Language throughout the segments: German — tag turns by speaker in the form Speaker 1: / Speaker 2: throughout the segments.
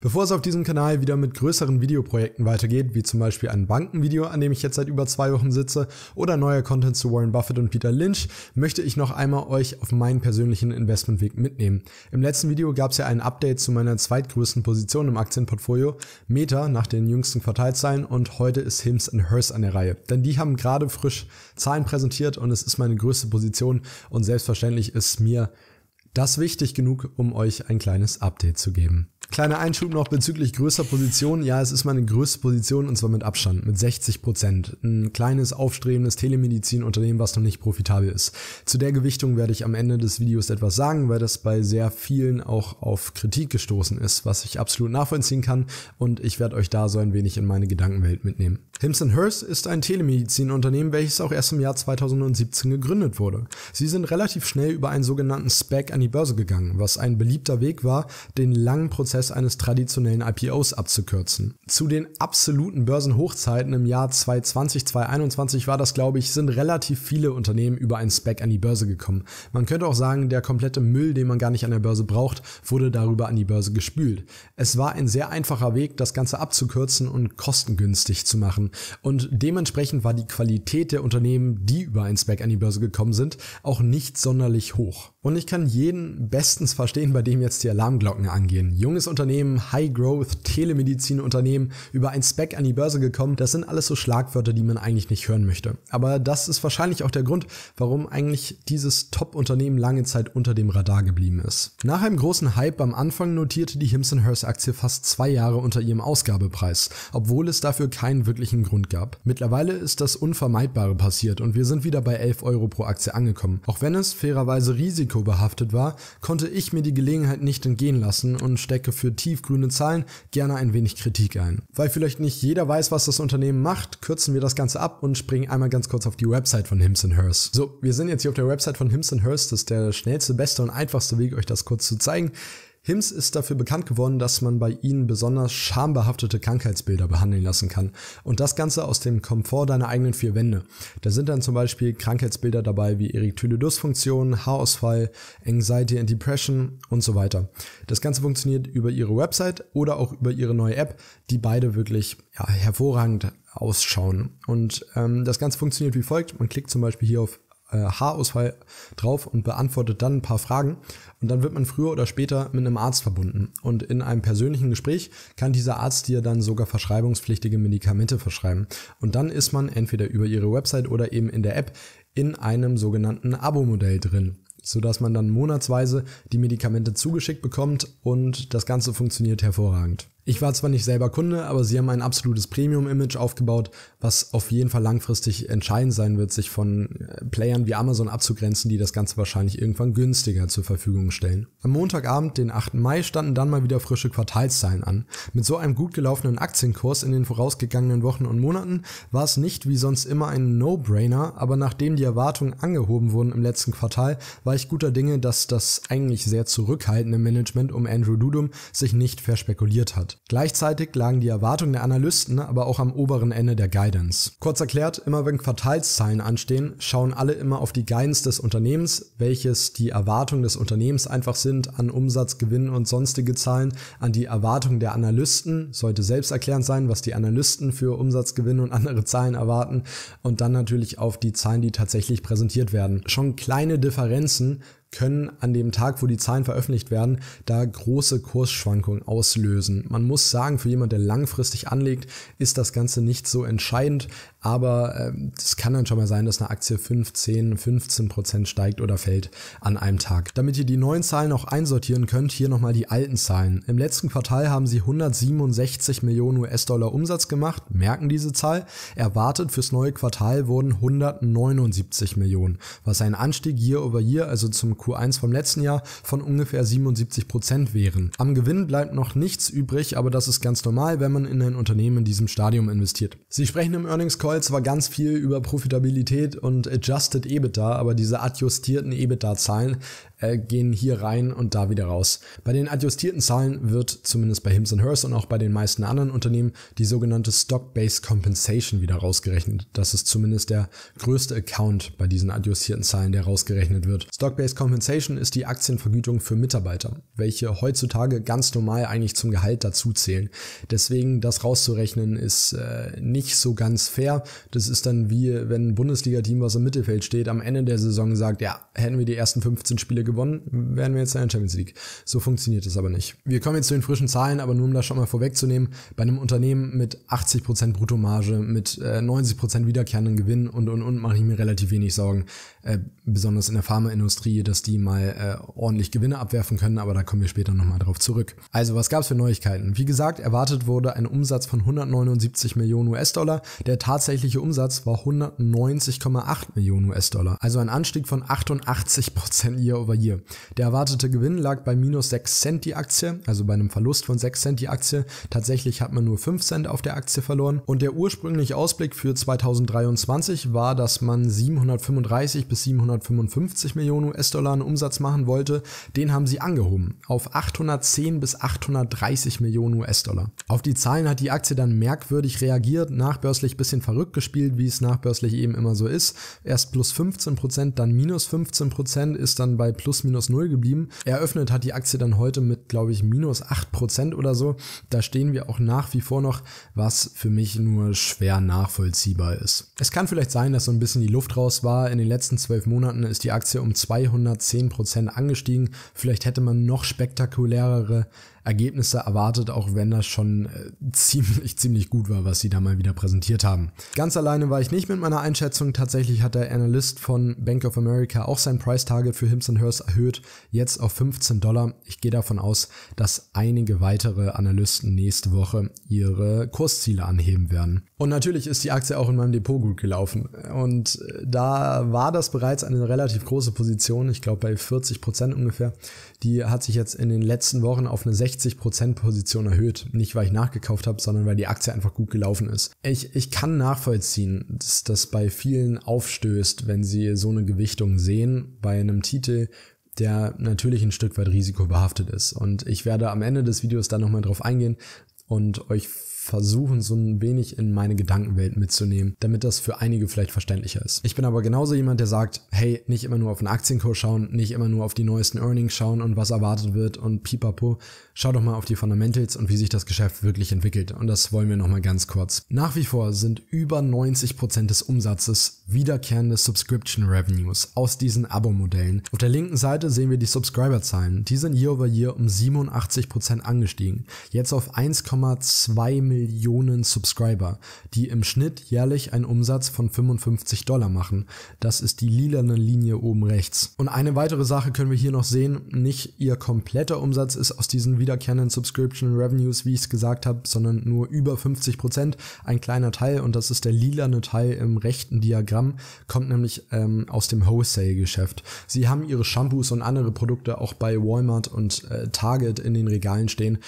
Speaker 1: Bevor es auf diesem Kanal wieder mit größeren Videoprojekten weitergeht, wie zum Beispiel ein Bankenvideo, an dem ich jetzt seit über zwei Wochen sitze, oder neuer Content zu Warren Buffett und Peter Lynch, möchte ich noch einmal euch auf meinen persönlichen Investmentweg mitnehmen. Im letzten Video gab es ja ein Update zu meiner zweitgrößten Position im Aktienportfolio, Meta, nach den jüngsten Quartalszahlen und heute ist Hims Hers an der Reihe. Denn die haben gerade frisch Zahlen präsentiert und es ist meine größte Position und selbstverständlich ist mir das wichtig genug, um euch ein kleines Update zu geben. Kleiner Einschub noch bezüglich größter Position. Ja, es ist meine größte Position und zwar mit Abstand, mit 60 Prozent. Ein kleines, aufstrebendes Telemedizinunternehmen, was noch nicht profitabel ist. Zu der Gewichtung werde ich am Ende des Videos etwas sagen, weil das bei sehr vielen auch auf Kritik gestoßen ist, was ich absolut nachvollziehen kann und ich werde euch da so ein wenig in meine Gedankenwelt mitnehmen. Hims Hers ist ein Telemedizinunternehmen, welches auch erst im Jahr 2017 gegründet wurde. Sie sind relativ schnell über einen sogenannten SPAC an die Börse gegangen, was ein beliebter Weg war, den langen Prozess eines traditionellen IPOs abzukürzen. Zu den absoluten Börsenhochzeiten im Jahr 2020, 2021 war das, glaube ich, sind relativ viele Unternehmen über einen SPAC an die Börse gekommen. Man könnte auch sagen, der komplette Müll, den man gar nicht an der Börse braucht, wurde darüber an die Börse gespült. Es war ein sehr einfacher Weg, das Ganze abzukürzen und kostengünstig zu machen. Und dementsprechend war die Qualität der Unternehmen, die über einen SPAC an die Börse gekommen sind, auch nicht sonderlich hoch. Und ich kann jeden bestens verstehen, bei dem jetzt die Alarmglocken angehen. Junges Unternehmen, High-Growth, Telemedizinunternehmen, über ein Spec an die Börse gekommen, das sind alles so Schlagwörter, die man eigentlich nicht hören möchte. Aber das ist wahrscheinlich auch der Grund, warum eigentlich dieses Top-Unternehmen lange Zeit unter dem Radar geblieben ist. Nach einem großen Hype am Anfang notierte die Himson Hearst Aktie fast zwei Jahre unter ihrem Ausgabepreis, obwohl es dafür keinen wirklichen Grund gab. Mittlerweile ist das Unvermeidbare passiert und wir sind wieder bei 11 Euro pro Aktie angekommen, auch wenn es fairerweise Risiko Risiko behaftet war, konnte ich mir die Gelegenheit nicht entgehen lassen und stecke für tiefgrüne Zahlen gerne ein wenig Kritik ein. Weil vielleicht nicht jeder weiß, was das Unternehmen macht, kürzen wir das Ganze ab und springen einmal ganz kurz auf die Website von Hims Hers. So, wir sind jetzt hier auf der Website von Hims Hers, das ist der schnellste, beste und einfachste Weg, euch das kurz zu zeigen. Hims ist dafür bekannt geworden, dass man bei ihnen besonders schambehaftete Krankheitsbilder behandeln lassen kann. Und das Ganze aus dem Komfort deiner eigenen vier Wände. Da sind dann zum Beispiel Krankheitsbilder dabei wie erektile Dysfunktion, Haarausfall, Anxiety and Depression und so weiter. Das Ganze funktioniert über ihre Website oder auch über ihre neue App, die beide wirklich ja, hervorragend ausschauen. Und ähm, das Ganze funktioniert wie folgt. Man klickt zum Beispiel hier auf äh, Haarausfall drauf und beantwortet dann ein paar Fragen. Und dann wird man früher oder später mit einem Arzt verbunden. Und in einem persönlichen Gespräch kann dieser Arzt dir dann sogar verschreibungspflichtige Medikamente verschreiben. Und dann ist man entweder über ihre Website oder eben in der App in einem sogenannten Abo-Modell drin sodass man dann monatsweise die Medikamente zugeschickt bekommt und das Ganze funktioniert hervorragend. Ich war zwar nicht selber Kunde, aber sie haben ein absolutes Premium-Image aufgebaut, was auf jeden Fall langfristig entscheidend sein wird, sich von äh, Playern wie Amazon abzugrenzen, die das Ganze wahrscheinlich irgendwann günstiger zur Verfügung stellen. Am Montagabend, den 8. Mai, standen dann mal wieder frische Quartalszahlen an. Mit so einem gut gelaufenen Aktienkurs in den vorausgegangenen Wochen und Monaten war es nicht wie sonst immer ein No-Brainer, aber nachdem die Erwartungen angehoben wurden im letzten Quartal, war ich guter Dinge, dass das eigentlich sehr zurückhaltende Management um Andrew Dudum sich nicht verspekuliert hat. Gleichzeitig lagen die Erwartungen der Analysten aber auch am oberen Ende der Guidance. Kurz erklärt, immer wenn Quartalszahlen anstehen, schauen alle immer auf die Guidance des Unternehmens, welches die Erwartungen des Unternehmens einfach sind an Umsatz, Gewinn und sonstige Zahlen, an die Erwartungen der Analysten, sollte selbsterklärend sein, was die Analysten für Umsatz, Gewinn und andere Zahlen erwarten und dann natürlich auf die Zahlen, die tatsächlich präsentiert werden. Schon kleine Differenzen nutzen, können an dem Tag, wo die Zahlen veröffentlicht werden, da große Kursschwankungen auslösen. Man muss sagen, für jemand, der langfristig anlegt, ist das Ganze nicht so entscheidend, aber ähm, es äh, kann dann schon mal sein, dass eine Aktie 5, 10, 15 Prozent steigt oder fällt an einem Tag. Damit ihr die neuen Zahlen auch einsortieren könnt, hier nochmal die alten Zahlen. Im letzten Quartal haben sie 167 Millionen US-Dollar Umsatz gemacht, merken diese Zahl. Erwartet fürs neue Quartal wurden 179 Millionen, was ein Anstieg year over year, also zum Q1 vom letzten Jahr von ungefähr 77 Prozent wären. Am Gewinn bleibt noch nichts übrig, aber das ist ganz normal, wenn man in ein Unternehmen in diesem Stadium investiert. Sie sprechen im Earnings Call zwar ganz viel über Profitabilität und Adjusted EBITDA, aber diese adjustierten EBITDA-Zahlen äh, gehen hier rein und da wieder raus. Bei den adjustierten Zahlen wird zumindest bei Hims Hers und auch bei den meisten anderen Unternehmen die sogenannte Stock-Based Compensation wieder rausgerechnet. Das ist zumindest der größte Account bei diesen adjustierten Zahlen, der rausgerechnet wird. Stock-Based Compensation ist die Aktienvergütung für Mitarbeiter, welche heutzutage ganz normal eigentlich zum Gehalt dazu zählen. Deswegen das rauszurechnen ist äh, nicht so ganz fair. Das ist dann wie wenn ein Bundesliga-Team, was im Mittelfeld steht, am Ende der Saison sagt, ja, hätten wir die ersten 15 Spiele gewonnen, wären wir jetzt in der Champions League. So funktioniert es aber nicht. Wir kommen jetzt zu den frischen Zahlen, aber nur um das schon mal vorwegzunehmen, bei einem Unternehmen mit 80% Bruttomarge, mit äh, 90% wiederkehrenden Gewinn und und und mache ich mir relativ wenig Sorgen, äh, besonders in der Pharmaindustrie, dass die mal äh, ordentlich Gewinne abwerfen können, aber da kommen wir später nochmal drauf zurück. Also was gab es für Neuigkeiten? Wie gesagt, erwartet wurde ein Umsatz von 179 Millionen US-Dollar, der tatsächliche Umsatz war 190,8 Millionen US-Dollar, also ein Anstieg von 88% year over hier. Der erwartete Gewinn lag bei minus 6 Cent die Aktie, also bei einem Verlust von 6 Cent die Aktie. Tatsächlich hat man nur 5 Cent auf der Aktie verloren. Und der ursprüngliche Ausblick für 2023 war, dass man 735 bis 755 Millionen US-Dollar Umsatz machen wollte. Den haben sie angehoben auf 810 bis 830 Millionen US-Dollar. Auf die Zahlen hat die Aktie dann merkwürdig reagiert, nachbörslich ein bisschen verrückt gespielt, wie es nachbörslich eben immer so ist. Erst plus 15%, dann minus 15% ist dann bei plus plus minus null geblieben. Eröffnet hat die Aktie dann heute mit, glaube ich, minus 8% oder so. Da stehen wir auch nach wie vor noch, was für mich nur schwer nachvollziehbar ist. Es kann vielleicht sein, dass so ein bisschen die Luft raus war. In den letzten zwölf Monaten ist die Aktie um 210% angestiegen. Vielleicht hätte man noch spektakulärere Ergebnisse erwartet, auch wenn das schon äh, ziemlich, ziemlich gut war, was sie da mal wieder präsentiert haben. Ganz alleine war ich nicht mit meiner Einschätzung. Tatsächlich hat der Analyst von Bank of America auch sein Preistage für Hims Hers erhöht, jetzt auf 15 Dollar. Ich gehe davon aus, dass einige weitere Analysten nächste Woche ihre Kursziele anheben werden. Und natürlich ist die Aktie auch in meinem Depot gut gelaufen. Und äh, da war das bereits eine relativ große Position, ich glaube bei 40 Prozent ungefähr. Die hat sich jetzt in den letzten Wochen auf eine 60% Position erhöht. Nicht, weil ich nachgekauft habe, sondern weil die Aktie einfach gut gelaufen ist. Ich, ich kann nachvollziehen, dass das bei vielen aufstößt, wenn sie so eine Gewichtung sehen bei einem Titel, der natürlich ein Stück weit risikobehaftet ist. Und ich werde am Ende des Videos dann nochmal drauf eingehen und euch versuchen, so ein wenig in meine Gedankenwelt mitzunehmen, damit das für einige vielleicht verständlicher ist. Ich bin aber genauso jemand, der sagt, hey, nicht immer nur auf den Aktienkurs schauen, nicht immer nur auf die neuesten Earnings schauen und was erwartet wird und pipapo. Schau doch mal auf die Fundamentals und wie sich das Geschäft wirklich entwickelt. Und das wollen wir nochmal ganz kurz. Nach wie vor sind über 90% des Umsatzes wiederkehrende Subscription Revenues aus diesen Abo-Modellen. Auf der linken Seite sehen wir die Subscriber-Zahlen. Die sind year over year um 87% angestiegen. Jetzt auf 1,2 Millionen Millionen Subscriber, die im Schnitt jährlich einen Umsatz von 55 Dollar machen. Das ist die lilane Linie oben rechts. Und eine weitere Sache können wir hier noch sehen, nicht ihr kompletter Umsatz ist aus diesen wiederkehrenden Subscription Revenues, wie ich es gesagt habe, sondern nur über 50 Prozent. Ein kleiner Teil, und das ist der lilane Teil im rechten Diagramm, kommt nämlich ähm, aus dem Wholesale-Geschäft. Sie haben ihre Shampoos und andere Produkte auch bei Walmart und äh, Target in den Regalen stehen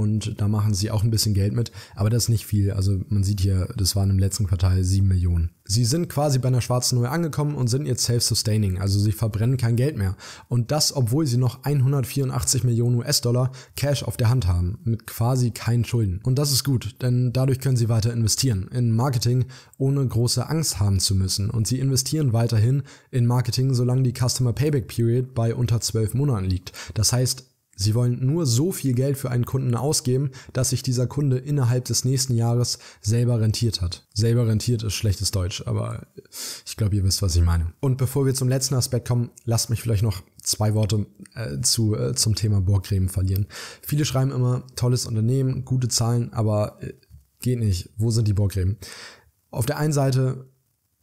Speaker 1: und da machen sie auch ein bisschen Geld mit, aber das ist nicht viel. Also man sieht hier, das waren im letzten Quartal 7 Millionen. Sie sind quasi bei einer schwarzen Null angekommen und sind jetzt self-sustaining, also sie verbrennen kein Geld mehr. Und das, obwohl sie noch 184 Millionen US-Dollar Cash auf der Hand haben, mit quasi keinen Schulden. Und das ist gut, denn dadurch können sie weiter investieren in Marketing, ohne große Angst haben zu müssen. Und sie investieren weiterhin in Marketing, solange die Customer Payback Period bei unter 12 Monaten liegt. Das heißt, Sie wollen nur so viel Geld für einen Kunden ausgeben, dass sich dieser Kunde innerhalb des nächsten Jahres selber rentiert hat. Selber rentiert ist schlechtes Deutsch, aber ich glaube, ihr wisst, was ich meine. Und bevor wir zum letzten Aspekt kommen, lasst mich vielleicht noch zwei Worte äh, zu, äh, zum Thema Burgremen verlieren. Viele schreiben immer, tolles Unternehmen, gute Zahlen, aber äh, geht nicht. Wo sind die Burgremen? Auf der einen Seite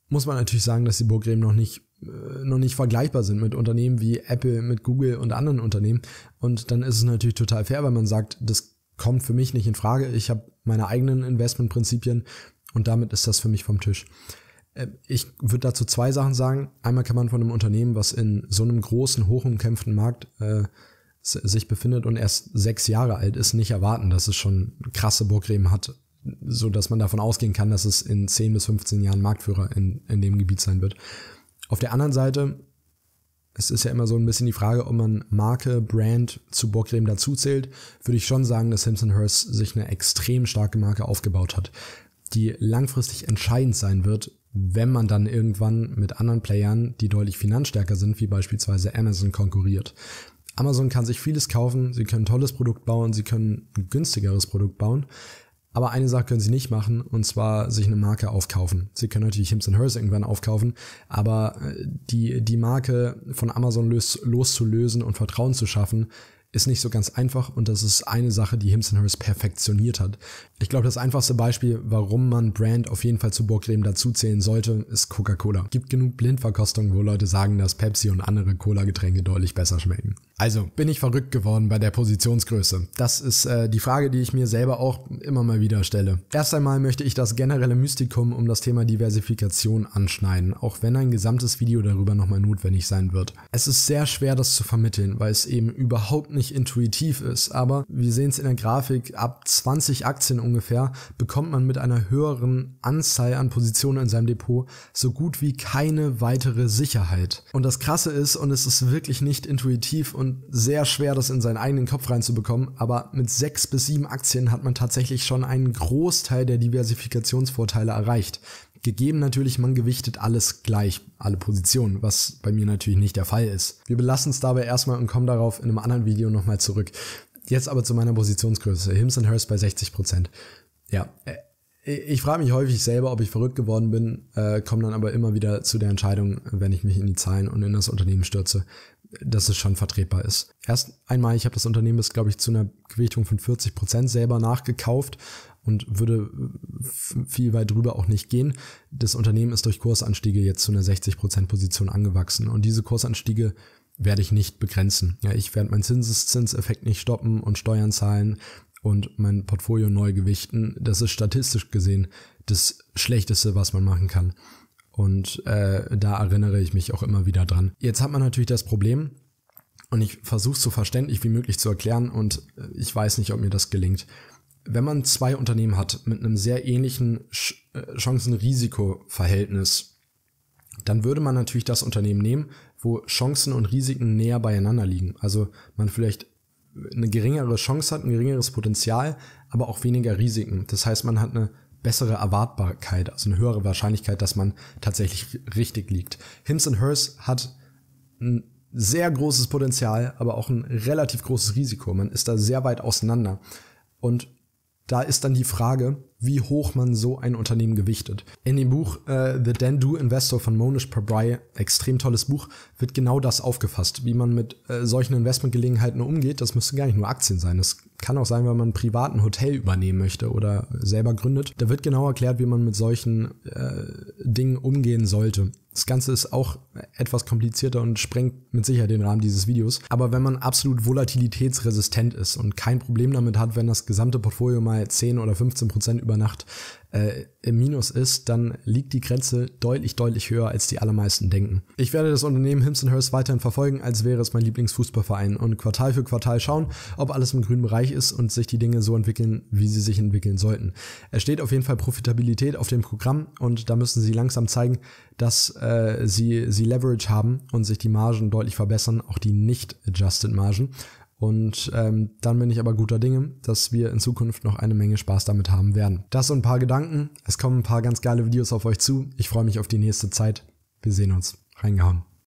Speaker 1: muss man natürlich sagen, dass die Burgremen noch nicht äh, noch nicht vergleichbar sind mit Unternehmen wie Apple, mit Google und anderen Unternehmen. Und dann ist es natürlich total fair, wenn man sagt, das kommt für mich nicht in Frage. Ich habe meine eigenen Investmentprinzipien und damit ist das für mich vom Tisch. Äh, ich würde dazu zwei Sachen sagen. Einmal kann man von einem Unternehmen, was in so einem großen, hochumkämpften Markt äh, sich befindet und erst sechs Jahre alt ist, nicht erwarten, dass es schon krasse Burgräben hat, so dass man davon ausgehen kann, dass es in 10 bis 15 Jahren Marktführer in, in dem Gebiet sein wird. Auf der anderen Seite, es ist ja immer so ein bisschen die Frage, ob man Marke, Brand zu Burgdem dazu zählt, würde ich schon sagen, dass Simpson Hearst sich eine extrem starke Marke aufgebaut hat, die langfristig entscheidend sein wird, wenn man dann irgendwann mit anderen Playern, die deutlich finanzstärker sind, wie beispielsweise Amazon, konkurriert. Amazon kann sich vieles kaufen, sie können ein tolles Produkt bauen, sie können ein günstigeres Produkt bauen, aber eine Sache können sie nicht machen, und zwar sich eine Marke aufkaufen. Sie können natürlich Hims and Hers irgendwann aufkaufen, aber äh, die, die Marke von Amazon los, loszulösen und Vertrauen zu schaffen, ist nicht so ganz einfach und das ist eine Sache, die Hims Hers perfektioniert hat. Ich glaube, das einfachste Beispiel, warum man Brand auf jeden Fall zu Burgleben dazuzählen sollte, ist Coca-Cola. Gibt genug Blindverkostungen, wo Leute sagen, dass Pepsi und andere Cola-Getränke deutlich besser schmecken. Also, bin ich verrückt geworden bei der Positionsgröße? Das ist äh, die Frage, die ich mir selber auch immer mal wieder stelle. Erst einmal möchte ich das generelle Mystikum um das Thema Diversifikation anschneiden, auch wenn ein gesamtes Video darüber nochmal notwendig sein wird. Es ist sehr schwer, das zu vermitteln, weil es eben überhaupt nicht nicht intuitiv ist. Aber wir sehen es in der Grafik, ab 20 Aktien ungefähr bekommt man mit einer höheren Anzahl an Positionen in seinem Depot so gut wie keine weitere Sicherheit. Und das Krasse ist, und es ist wirklich nicht intuitiv und sehr schwer, das in seinen eigenen Kopf reinzubekommen, aber mit 6 bis 7 Aktien hat man tatsächlich schon einen Großteil der Diversifikationsvorteile erreicht. Gegeben natürlich, man gewichtet alles gleich, alle Positionen, was bei mir natürlich nicht der Fall ist. Wir belassen es dabei erstmal und kommen darauf in einem anderen Video nochmal zurück. Jetzt aber zu meiner Positionsgröße. Hims and Hers bei 60%. Ja, äh, ich frage mich häufig selber, ob ich verrückt geworden bin, äh, komme dann aber immer wieder zu der Entscheidung, wenn ich mich in die Zahlen und in das Unternehmen stürze, dass es schon vertretbar ist. Erst einmal, ich habe das Unternehmen bis, glaube ich, zu einer Gewichtung von 40 Prozent selber nachgekauft und würde äh, viel weit drüber auch nicht gehen. Das Unternehmen ist durch Kursanstiege jetzt zu einer 60 Prozent Position angewachsen und diese Kursanstiege werde ich nicht begrenzen. Ja, ich werde meinen Zinseszinseffekt nicht stoppen und Steuern zahlen und mein Portfolio neu gewichten. Das ist statistisch gesehen das Schlechteste, was man machen kann. Und äh, da erinnere ich mich auch immer wieder dran. Jetzt hat man natürlich das Problem, und ich versuche es so verständlich wie möglich zu erklären, und äh, ich weiß nicht, ob mir das gelingt. Wenn man zwei Unternehmen hat mit einem sehr ähnlichen Sch äh, Chancen-Risiko-Verhältnis, dann würde man natürlich das Unternehmen nehmen, wo Chancen und Risiken näher beieinander liegen. Also man vielleicht eine geringere Chance hat, ein geringeres Potenzial, aber auch weniger Risiken. Das heißt, man hat eine bessere Erwartbarkeit, also eine höhere Wahrscheinlichkeit, dass man tatsächlich richtig liegt. Hims and Hers hat ein sehr großes Potenzial, aber auch ein relativ großes Risiko. Man ist da sehr weit auseinander. Und da ist dann die Frage, wie hoch man so ein Unternehmen gewichtet. In dem Buch äh, The Then Do Investor von Monish Pabrai, extrem tolles Buch, wird genau das aufgefasst, wie man mit äh, solchen Investmentgelegenheiten umgeht. Das müssen gar nicht nur Aktien sein, das kann auch sein, wenn man privat ein Hotel übernehmen möchte oder selber gründet. Da wird genau erklärt, wie man mit solchen äh, Dingen umgehen sollte. Das Ganze ist auch etwas komplizierter und sprengt mit Sicherheit den Rahmen dieses Videos. Aber wenn man absolut volatilitätsresistent ist und kein Problem damit hat, wenn das gesamte Portfolio mal 10 oder 15 Prozent über Nacht äh, im Minus ist, dann liegt die Grenze deutlich, deutlich höher, als die allermeisten denken. Ich werde das Unternehmen Hims Hurst weiterhin verfolgen, als wäre es mein Lieblingsfußballverein und Quartal für Quartal schauen, ob alles im grünen Bereich ist und sich die Dinge so entwickeln, wie sie sich entwickeln sollten. Es steht auf jeden Fall Profitabilität auf dem Programm und da müssen sie langsam zeigen, dass äh, sie, sie Leverage haben und sich die Margen deutlich verbessern, auch die nicht adjusted Margen. Und ähm, dann bin ich aber guter Dinge, dass wir in Zukunft noch eine Menge Spaß damit haben werden. Das und ein paar Gedanken. Es kommen ein paar ganz geile Videos auf euch zu. Ich freue mich auf die nächste Zeit. Wir sehen uns. Reingehauen.